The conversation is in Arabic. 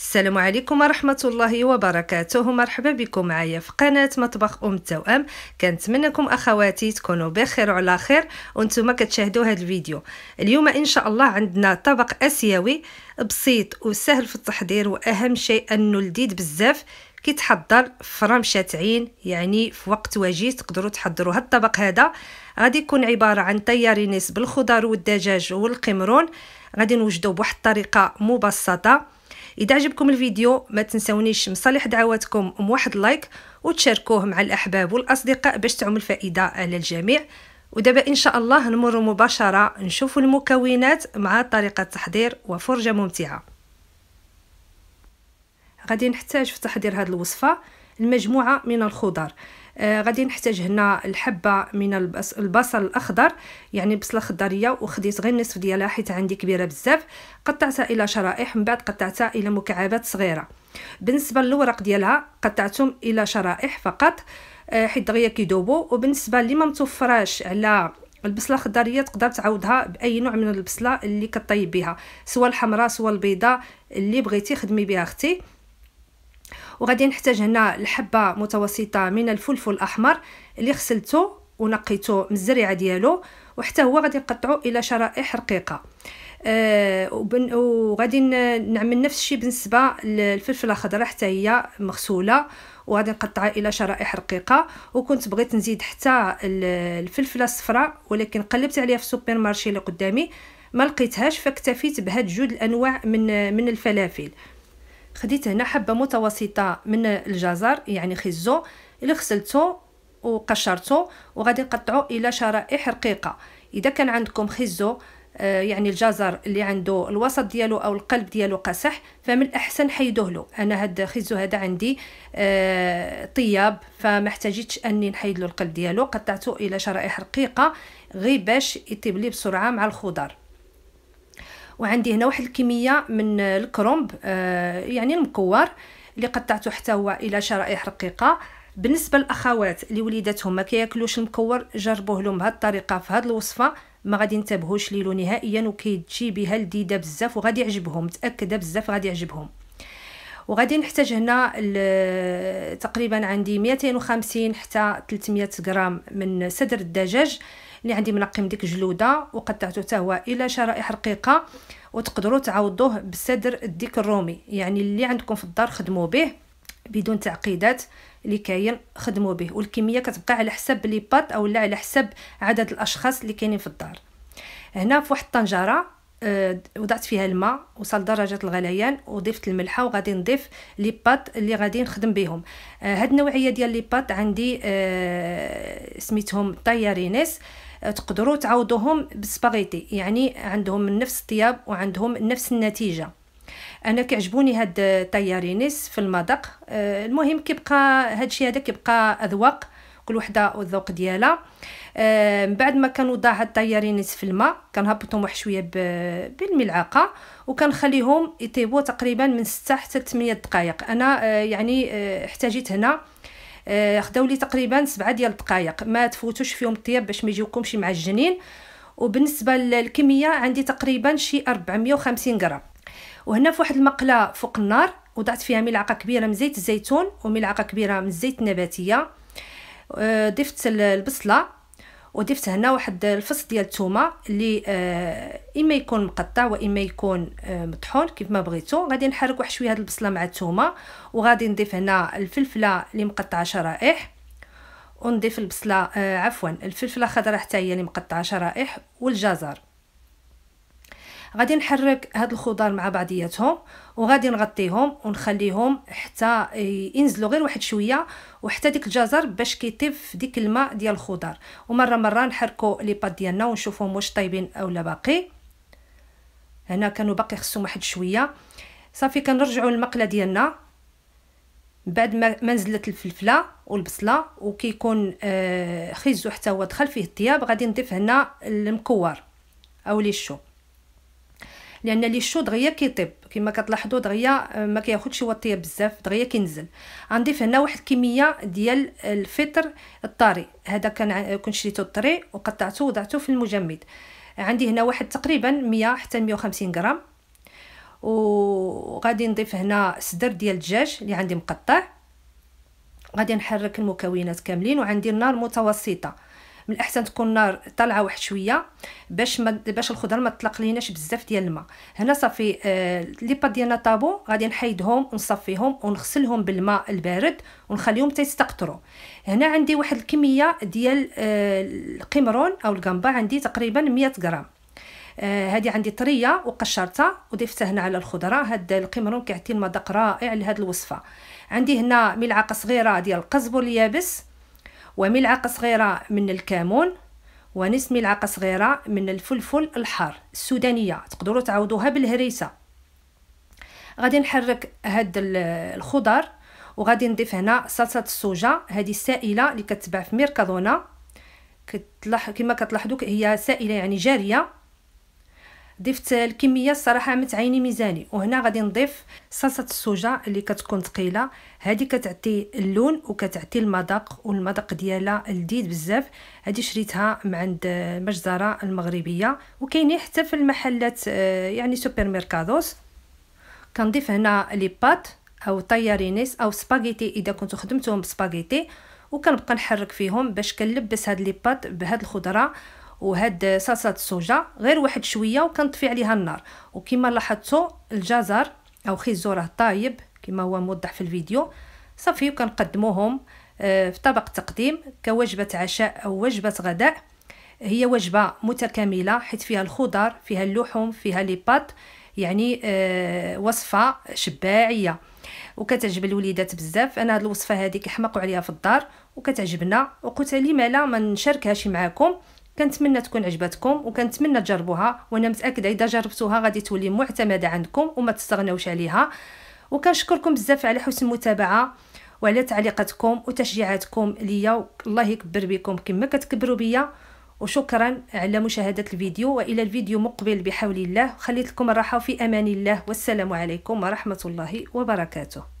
السلام عليكم ورحمة الله وبركاته مرحبا بكم معايا في قناة مطبخ أم التوأم منكم أخواتي تكونوا بخير وعلى خير وانتم كتشاهدوا هذا الفيديو اليوم إن شاء الله عندنا طبق آسيوي بسيط وسهل في التحضير وأهم شيء أنه لذيذ بزاف كيتحضر فرام شاتعين يعني في وقت وجيز تقدروا تحضروا هاد الطبق هذا غادي يكون عباره عن طيارينيس بالخضر والدجاج والقمرون غادي نوجدوا بواحد الطريقه مبسطه اذا عجبكم الفيديو ما تنسونيش مصالح دعواتكم ام واحد لايك وتشاركوه مع الاحباب والاصدقاء باش تعم الفائده على الجميع ودابا ان شاء الله نمر مباشره نشوف المكونات مع طريقه التحضير وفرجه ممتعه غادي نحتاج في تحضير هذه الوصفه المجموعه من الخضر آه، غادي نحتاج هنا الحبه من البصل الاخضر يعني بصله خضريه وخديت غير النصف ديالها حيت عندي كبيره بزاف قطعتها الى شرائح من بعد قطعتها الى مكعبات صغيره بالنسبه للورق ديالها قطعتهم الى شرائح فقط آه، حيت دغيا كيذوبوا وبالنسبه اللي ما متوفراش على البصله الخضريه تقدر تعوضها باي نوع من البصله اللي كطيب بها سواء الحمراء سواء البيضاء اللي بغيتي خدمي بها اختي وغادي نحتاج هنا الحبه متوسطه من الفلفل الاحمر اللي غسلته ونقيته من الزريعه ديالو وحتى هو غادي نقطعو الى شرائح رقيقه آه وبن... وغادي نعمل نفس الشيء بالنسبه للفلفله الخضراء حتى هي مغسوله وغادي نقطعها الى شرائح رقيقه وكنت بغيت نزيد حتى الفلفله الصفراء ولكن قلبت عليها في السوبر مارشي اللي قدامي ما لقيتهاش فاكتفيت بهاد جوج الانواع من من الفلافل خديت هنا حبه متوسطه من الجزر يعني خزو اللي غسلته وقشرته وغادي نقطعه الى شرائح رقيقه اذا كان عندكم خزو آه، يعني الجزر اللي عنده الوسط ديالو او القلب ديالو قسح فمن الاحسن حيدوه له انا هاد خزو هذا عندي آه طياب فما احتاجيتش اني نحيد له القلب ديالو قطعته الى شرائح رقيقه غير باش يطيب لي بسرعه مع الخضر وعندي هنا واحد الكميه من الكرومب آه، يعني المكور اللي قطعته حتى هو الى شرائح رقيقه بالنسبه للاخوات اللي وليداتهم ما كياكلوش المكور جربوه لهم بهذه الطريقه في هذه الوصفه ما غادي ينتبهوش ليلو نهائيا وكيتجي بها لذيذه بزاف وغادي يعجبهم متاكده بزاف غادي يعجبهم وغادي نحتاج هنا تقريبا عندي 250 حتى 300 غرام من صدر الدجاج اللي عندي منقم ديك جلوده وقطعته حتى هو الى شرائح رقيقه وتقدروا تعوضوه بالصدر الديك الرومي يعني اللي عندكم في الدار خدموا به بدون تعقيدات اللي كاين خدموا به والكميه كتبقى على حسب لي بات اولا على حسب عدد الاشخاص اللي كاينين في الدار هنا في واحد الطنجره آه، وضعت فيها الماء وصل درجة الغليان وضفت الملحة وغادي نضيف لي بات اللي غادي نخدم بهم آه، هاد النوعية ديال لي بات عندي آه، سميتهم طيارينيس أه، تقدروا تعوضوهم بالسباغيتي يعني عندهم نفس الطياب وعندهم نفس النتيجه انا كيعجبوني هاد الطيارينيس في المذاق أه، المهم كيبقى هادشي هذا كيبقى اذواق كل وحده والذوق ديالها أه، من بعد ما كانوا ضاع الطيارينيس في الماء كنهبطهم واحد شويه بالملعقه وكنخليهم يطيبوا تقريبا من 6 حتى 8 دقائق انا يعني احتاجيت هنا آه، خداو لي تقريبا سبعة ديال الدقائق ما تفوتوش فيهم الطياب باش ما يجيوكمش مع الجنين وبالنسبه للكميه عندي تقريبا شي 450 غرام وهنا في واحد المقله فوق النار وضعت فيها ملعقه كبيره من زيت الزيتون وملعقه كبيره من الزيت النباتيه آه، ضفت البصله وضفت هنا واحد الفص ديال الثومه اللي آه اما يكون مقطع واما يكون آه مطحون كيف ما بغيتو غادي نحرك واحد شويه هذه البصله مع الثومه وغادي نضيف هنا الفلفله اللي مقطعه شرائح ونضيف البصله آه عفوا الفلفله خضراء حتى هي اللي مقطعه شرائح والجزر غادي نحرك هاد الخضار مع بعضياتهم وغادي نغطيهم ونخليهم حتى ينزلوا غير واحد شويه وحتى ديك الجزر باش كيطيب في ديك الماء ديال الخضار ومره مره نحركوا لي بات ديالنا ونشوفهم واش طايبين اولا باقي هنا كانوا باقي خصهم واحد شويه صافي كنرجعوا للمقله ديالنا بعد ما نزلت الفلفله والبصله وكيكون آه، خيزو حتى هو دخل فيه الطياب غادي نضيف هنا المكور او لي شو لان لي شو دغيا كيطيب كما كتلاحظوا دغيا آه، ما كياخذش يوطيه بزاف دغيا كينزل غنضيف هنا واحد الكميه ديال الفطر الطري هذا كان كنت شريته الطري وقطعته وضعته في المجمد عندي هنا واحد تقريبا 100 حتى 150 غرام وغادي نضيف هنا صدر ديال الدجاج اللي عندي مقطع غادي نحرك المكونات كاملين وعندي النار متوسطه من الاحسن تكون النار طالعه واحد شويه باش ما باش الخضر ما تطلق ليناش بزاف ديال الماء هنا صافي آه لي با ديالنا طابو غادي نحيدهم ونصفيهم ونغسلهم بالماء البارد ونخليهم حتى هنا عندي واحد الكميه ديال آه القمرون او الجامبا عندي تقريبا 100 غرام آه، هذه عندي طريه وقشرتها وضفتها هنا على الخضره هذا القمرون كيعطي المذاق رائع لهاد الوصفه عندي هنا ملعقه صغيره ديال القزبر اليابس وملعقة صغيرة من الكمون ونصف ملعقة صغيرة من الفلفل الحار السودانية تقدروا تعوضوها بالهريسة غادي نحرك هاد الخضر وغادي نضيف هنا صلصة السوجة هذه السائلة اللي كتباع في ميركادونا كتلاح كما كتلاحظوا هي سائلة يعني جارية ضفت الكميه الصراحه متعيني ميزاني وهنا غادي نضيف صلصه السوجه اللي كتكون ثقيله هذه كتعطي اللون وكتعطي المذاق والمذاق ديالها لذيذ بزاف هذه شريتها من عند المجزره المغربيه وكاينين حتى في المحلات آه، يعني سوبر ميركادوس كنضيف هنا لي بات او طيارينيس او سباغيتي اذا كنتو خدمتهم بسباغيتي وكنبقى نحرك فيهم باش كنلبس هاد لي بات بهاد الخضره وهاد صلصه السوجا غير واحد شويه وكنطفي عليها النار وكما لاحظتوا الجزر او خيزو راه طايب كما هو موضح في الفيديو صافي وكنقدموهم آه، في طبق تقديم كوجبه عشاء او وجبه غداء هي وجبه متكامله حيت فيها الخضر فيها اللحوم فيها لي بات يعني آه، وصفه شباعيه وكتعجب الوليدات بزاف انا هاد الوصفه هذه كيحماقوا عليها في الدار وكتعجبنا وقلت لي مالا ما نشاركهاش معاكم كنتمنى تكون عجبتكم وكنتمنى تجربوها وانا متاكده اذا جربتوها غادي تولي معتمده عندكم وما تستغناوش عليها وكنشكركم بزاف على حسن المتابعه وعلى تعليقاتكم وتشجيعاتكم ليا الله يكبر بكم كما كتكبروا بيا وشكرا على مشاهدة الفيديو وإلى الفيديو مقبل بحول الله خليت لكم الراحة في أمان الله والسلام عليكم ورحمة الله وبركاته